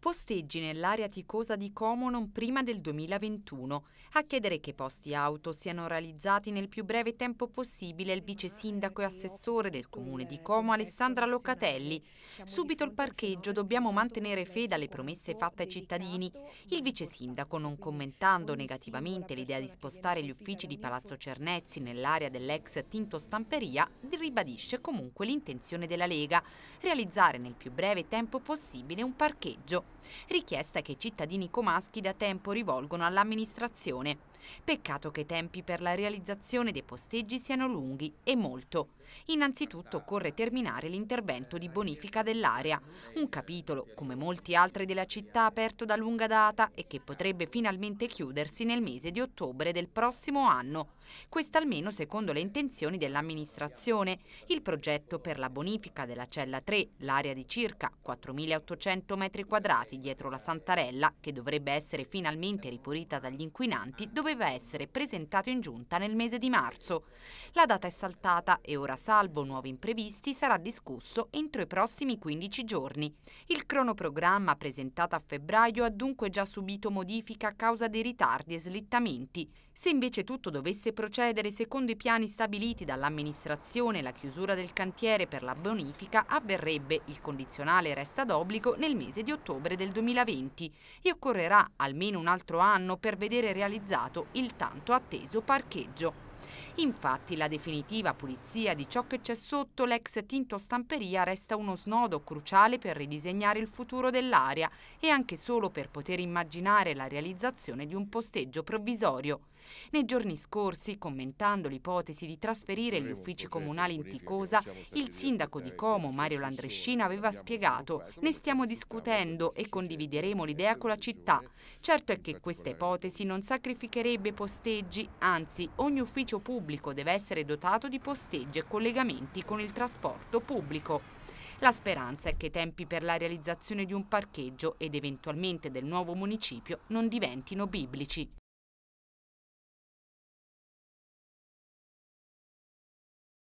posteggi nell'area ticosa di Como non prima del 2021. A chiedere che posti auto siano realizzati nel più breve tempo possibile il vice sindaco e assessore del comune di Como Alessandra Locatelli. Subito il parcheggio, dobbiamo mantenere fede alle promesse fatte ai cittadini. Il vice sindaco, non commentando negativamente l'idea di spostare gli uffici di Palazzo Cernezzi nell'area dell'ex Tinto Stamperia, ribadisce comunque l'intenzione della Lega, realizzare nel più breve tempo possibile un parcheggio richiesta che i cittadini comaschi da tempo rivolgono all'amministrazione. Peccato che i tempi per la realizzazione dei posteggi siano lunghi e molto. Innanzitutto occorre terminare l'intervento di bonifica dell'area, un capitolo, come molti altri della città, aperto da lunga data e che potrebbe finalmente chiudersi nel mese di ottobre del prossimo anno. Questa almeno secondo le intenzioni dell'amministrazione. Il progetto per la bonifica della cella 3, l'area di circa 4.800 m2 dietro la Santarella, che dovrebbe essere finalmente ripulita dagli inquinanti, dove doveva essere presentato in giunta nel mese di marzo. La data è saltata e ora salvo nuovi imprevisti sarà discusso entro i prossimi 15 giorni. Il cronoprogramma presentato a febbraio ha dunque già subito modifica a causa dei ritardi e slittamenti. Se invece tutto dovesse procedere secondo i piani stabiliti dall'amministrazione, la chiusura del cantiere per la bonifica avverrebbe, il condizionale resta d'obbligo, nel mese di ottobre del 2020 e occorrerà almeno un altro anno per vedere realizzato il tanto atteso parcheggio. Infatti la definitiva pulizia di ciò che c'è sotto l'ex tinto stamperia resta uno snodo cruciale per ridisegnare il futuro dell'area e anche solo per poter immaginare la realizzazione di un posteggio provvisorio. Nei giorni scorsi, commentando l'ipotesi di trasferire gli uffici comunali in Ticosa, il sindaco di Como, Mario Landrescina, aveva spiegato «Ne stiamo discutendo e condivideremo l'idea con la città. Certo è che questa ipotesi non sacrificherebbe posteggi, anzi ogni ufficio pubblico deve essere dotato di posteggi e collegamenti con il trasporto pubblico. La speranza è che i tempi per la realizzazione di un parcheggio ed eventualmente del nuovo municipio non diventino biblici.